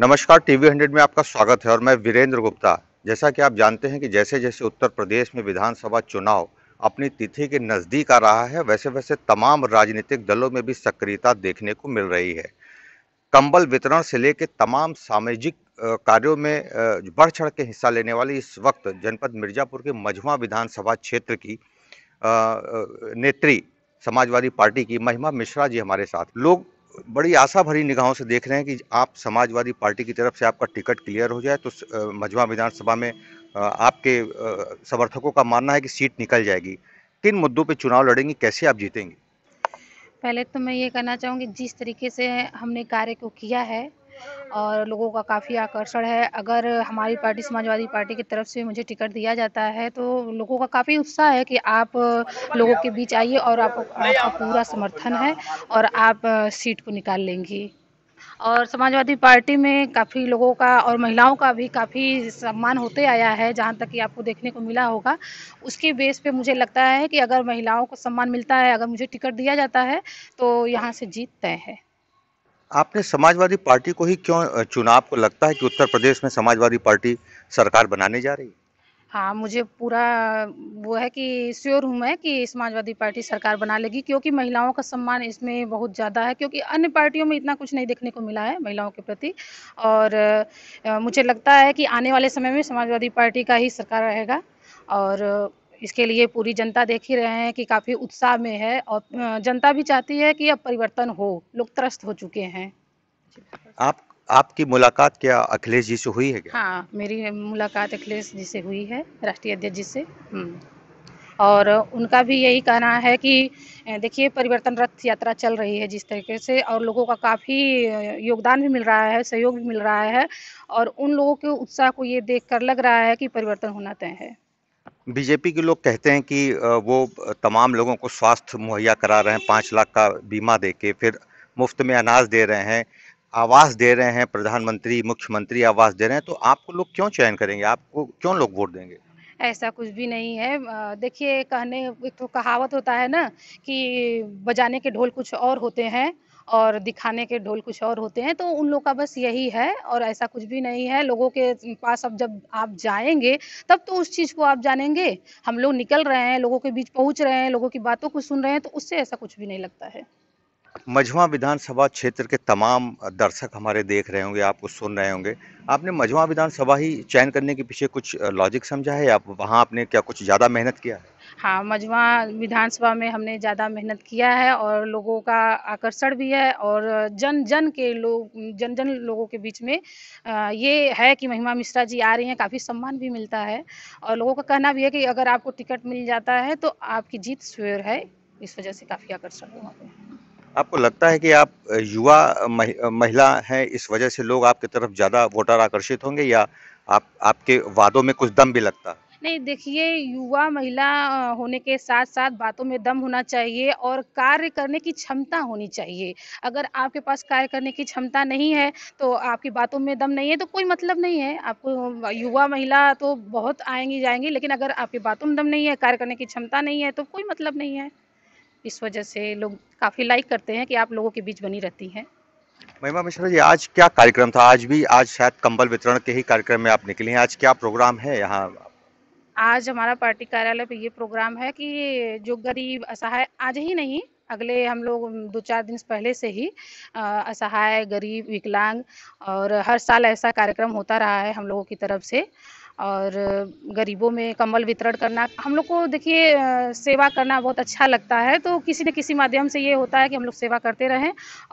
नमस्कार TV hundred में आपका स्वागत है और मैं वीरेंद्र गुप्ता जैसा कि आप जानते हैं कि जैसे जैसे उत्तर प्रदेश में विधानसभा चुनाव अपनी तिथि के नज़दीक आ रहा है वैसे वैसे तमाम राजनीतिक दलों में भी सक्रियता देखने को मिल रही है कंबल वितरण से लेकर तमाम सामाजिक कार्यों में बढ़ चढ़ के हिस्सा लेने वाली इस वक्त जनपद मिर्जापुर के मझुआ विधानसभा क्षेत्र की नेत्री समाजवादी पार्टी की महिमा मिश्रा जी हमारे साथ लोग बड़ी आशा भरी निगाहों से देख रहे हैं कि आप समाजवादी पार्टी की तरफ से आपका टिकट क्लियर हो जाए तो मझवा विधानसभा में आपके समर्थकों का मानना है कि सीट निकल जाएगी किन मुद्दों पर चुनाव लड़ेंगी कैसे आप जीतेंगी पहले तो मैं ये कहना चाहूँगी जिस तरीके से हमने कार्य को किया है और लोगों का काफ़ी आकर्षण है अगर हमारी पार्टी समाजवादी पार्टी की तरफ से मुझे टिकट दिया जाता है तो लोगों का काफ़ी उत्साह है कि आप लोगों के बीच आइए और आप, आपका पूरा समर्थन है और आप सीट को निकाल लेंगी और समाजवादी पार्टी में काफ़ी लोगों का और महिलाओं का भी काफ़ी सम्मान होते आया है जहाँ तक कि आपको देखने को मिला होगा उसके बेस पे मुझे लगता है कि अगर महिलाओं को सम्मान मिलता है अगर मुझे टिकट दिया जाता है तो यहाँ से जीत तय है आपने समाजवादी पार्टी को ही क्यों चुना आपको लगता है कि उत्तर प्रदेश में समाजवादी पार्टी सरकार बनाने जा रही है हाँ मुझे पूरा वो है कि श्योर हूँ मैं कि समाजवादी पार्टी सरकार बना लेगी क्योंकि महिलाओं का सम्मान इसमें बहुत ज़्यादा है क्योंकि अन्य पार्टियों में इतना कुछ नहीं देखने को मिला है महिलाओं के प्रति और मुझे लगता है कि आने वाले समय में समाजवादी पार्टी का ही सरकार रहेगा और इसके लिए पूरी जनता देख ही रहे हैं कि काफ़ी उत्साह में है और जनता भी चाहती है कि अब परिवर्तन हो लोग त्रस्त हो चुके हैं आप आपकी मुलाकात क्या अखिलेश जी से हुई है क्या हाँ मेरी मुलाकात अखिलेश जी से हुई है राष्ट्रीय अध्यक्ष जी से हम्म। और उनका भी यही कहना है कि देखिए परिवर्तन रथ यात्रा चल रही है जिस तरीके से और लोगों का काफ़ी योगदान भी मिल रहा है सहयोग भी मिल रहा है और उन लोगों के उत्साह को ये देखकर लग रहा है कि परिवर्तन होना तय है बीजेपी के लोग कहते हैं कि वो तमाम लोगों को स्वास्थ्य मुहैया करा रहे हैं पाँच लाख का बीमा दे के फिर मुफ्त में अनाज दे रहे हैं आवास दे रहे हैं प्रधानमंत्री मुख्यमंत्री आवास दे रहे हैं तो आपको लोग क्यों चयन करेंगे आपको क्यों लोग वोट देंगे ऐसा कुछ भी नहीं है देखिए कहने एक तो कहावत होता है ना कि बजाने के ढोल कुछ और होते हैं और दिखाने के ढोल कुछ और होते हैं तो उन लोग का बस यही है और ऐसा कुछ भी नहीं है लोगों के पास अब जब आप जाएंगे तब तो उस चीज़ को आप जानेंगे हम लोग निकल रहे हैं लोगों के बीच पहुंच रहे हैं लोगों की बातों को सुन रहे हैं तो उससे ऐसा कुछ भी नहीं लगता है मझुआ विधानसभा क्षेत्र के तमाम दर्शक हमारे देख रहे होंगे आपको सुन रहे होंगे आपने मझुआ विधानसभा ही चयन करने के पीछे कुछ लॉजिक समझा है आप वहाँ आपने क्या कुछ ज़्यादा मेहनत किया है हाँ मझुआ विधानसभा में हमने ज़्यादा मेहनत किया है और लोगों का आकर्षण भी है और जन जन के लोग जन जन लोगों के बीच में ये है कि महिमा मिश्रा जी आ रही हैं काफ़ी सम्मान भी मिलता है और लोगों का कहना भी है कि अगर आपको टिकट मिल जाता है तो आपकी जीत स्वेर है इस वजह से काफ़ी आकर्षण हुआ आपको लगता है कि आप युवा महिला हैं इस वजह से लोग आपकी तरफ ज़्यादा वोटर आकर्षित होंगे या आप आपके वादों में कुछ दम भी लगता है नहीं देखिए युवा महिला होने के साथ साथ बातों में दम होना चाहिए और कार्य करने की क्षमता होनी चाहिए अगर आपके पास कार्य करने की क्षमता नहीं है तो आपकी बातों में दम नहीं है तो कोई मतलब नहीं है आपको युवा महिला तो बहुत आएंगी जाएंगी लेकिन अगर आपकी बातों में दम नहीं है कार्य करने की क्षमता नहीं है तो कोई मतलब नहीं है इस वजह से लोग काफ़ी लाइक करते हैं कि आप लोगों के बीच बनी रहती हैं महिमा मिश्रा जी आज क्या कार्यक्रम था आज भी आज शायद कंबल वितरण के ही कार्यक्रम में आप निकले हैं आज क्या प्रोग्राम है यहाँ आज हमारा पार्टी कार्यालय पे ये प्रोग्राम है कि जो गरीब असहाय आज ही नहीं अगले हम लोग दो चार दिन पहले से ही असहाय गरीब विकलांग और हर साल ऐसा कार्यक्रम होता रहा है हम लोगों की तरफ से और गरीबों में कंबल वितरण करना हम लोग को देखिए सेवा करना बहुत अच्छा लगता है तो किसी न किसी माध्यम से ये होता है कि हम लोग सेवा करते रहें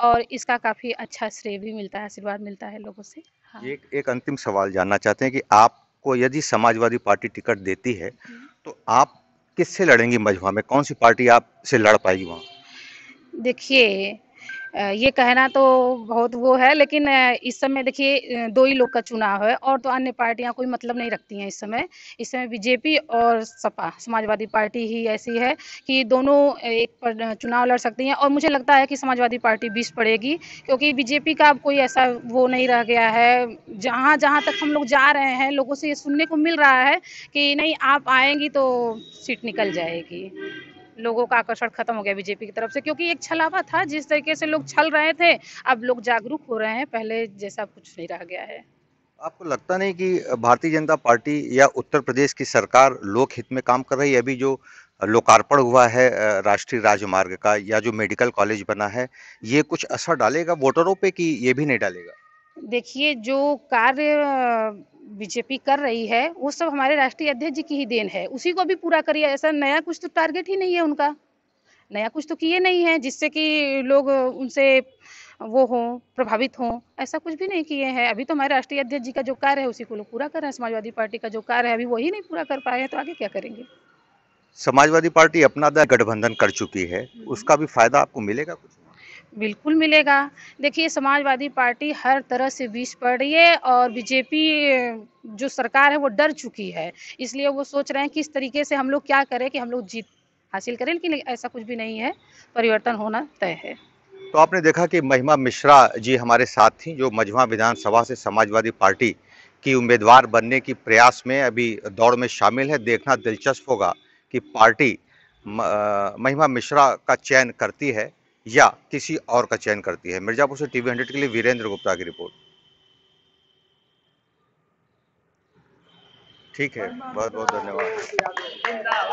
और इसका काफ़ी अच्छा श्रेय भी मिलता है आशीर्वाद मिलता है लोगों से हाँ। एक एक अंतिम सवाल जानना चाहते हैं कि आपको यदि समाजवादी पार्टी टिकट देती है हम्म। तो आप किससे लड़ेंगी मझुआ में कौन सी पार्टी आपसे लड़ पाएगी वहाँ देखिए ये कहना तो बहुत वो है लेकिन इस समय देखिए दो ही लोग का चुनाव है और तो अन्य पार्टियां कोई मतलब नहीं रखती हैं इस समय इस समय बीजेपी और सपा समाजवादी पार्टी ही ऐसी है कि दोनों एक पर चुनाव लड़ सकती हैं और मुझे लगता है कि समाजवादी पार्टी बीस पड़ेगी क्योंकि बीजेपी का अब कोई ऐसा वो नहीं रह गया है जहाँ जहाँ तक हम लोग जा रहे हैं लोगों से ये सुनने को मिल रहा है कि नहीं आप आएंगी तो सीट निकल जाएगी लोगों का आकर्षण खत्म हो गया बीजेपी की तरफ से क्योंकि एक छलावा था जिस तरीके से लोग छल रहे थे अब लोग जागरूक हो रहे हैं पहले जैसा कुछ नहीं रह गया है आपको लगता नहीं कि भारतीय जनता पार्टी या उत्तर प्रदेश की सरकार लोक हित में काम कर रही है अभी जो लोकार्पण हुआ है राष्ट्रीय राजमार्ग का या जो मेडिकल कॉलेज बना है ये कुछ असर डालेगा वोटरों पे कि ये भी नहीं डालेगा देखिए जो कार्य बीजेपी कर रही है वो सब हमारे राष्ट्रीय अध्यक्ष जी की ही देन है उसी को भी पूरा करिए ऐसा नया कुछ तो टारगेट ही नहीं है उनका नया कुछ तो किए नहीं है जिससे कि लोग उनसे वो हों प्रभावित हों ऐसा कुछ भी नहीं किए हैं अभी तो हमारे राष्ट्रीय अध्यक्ष जी का जो कार्य है उसी को लोग पूरा कर रहे हैं समाजवादी पार्टी का जो कार्य है अभी वही नहीं पूरा कर पाए हैं तो आगे क्या करेंगे समाजवादी पार्टी अपना गठबंधन कर चुकी है हम्म। उसका भी फायदा आपको मिलेगा कुछ बिल्कुल मिलेगा देखिए समाजवादी पार्टी हर तरह से बीच पड़ रही है और बीजेपी जो सरकार है वो डर चुकी है इसलिए वो सोच रहे हैं कि इस तरीके से हम लोग क्या करें कि हम लोग जीत हासिल करें लेकिन ऐसा कुछ भी नहीं है परिवर्तन होना तय है तो आपने देखा कि महिमा मिश्रा जी हमारे साथ थी जो मझवा विधानसभा से समाजवादी पार्टी की उम्मीदवार बनने की प्रयास में अभी दौड़ में शामिल है देखना दिलचस्प होगा कि पार्टी महिमा मिश्रा का चयन करती है या किसी और का चयन करती है मिर्जापुर से टीवी हंड्रेड के लिए वीरेंद्र गुप्ता की रिपोर्ट ठीक है बहुत बहुत धन्यवाद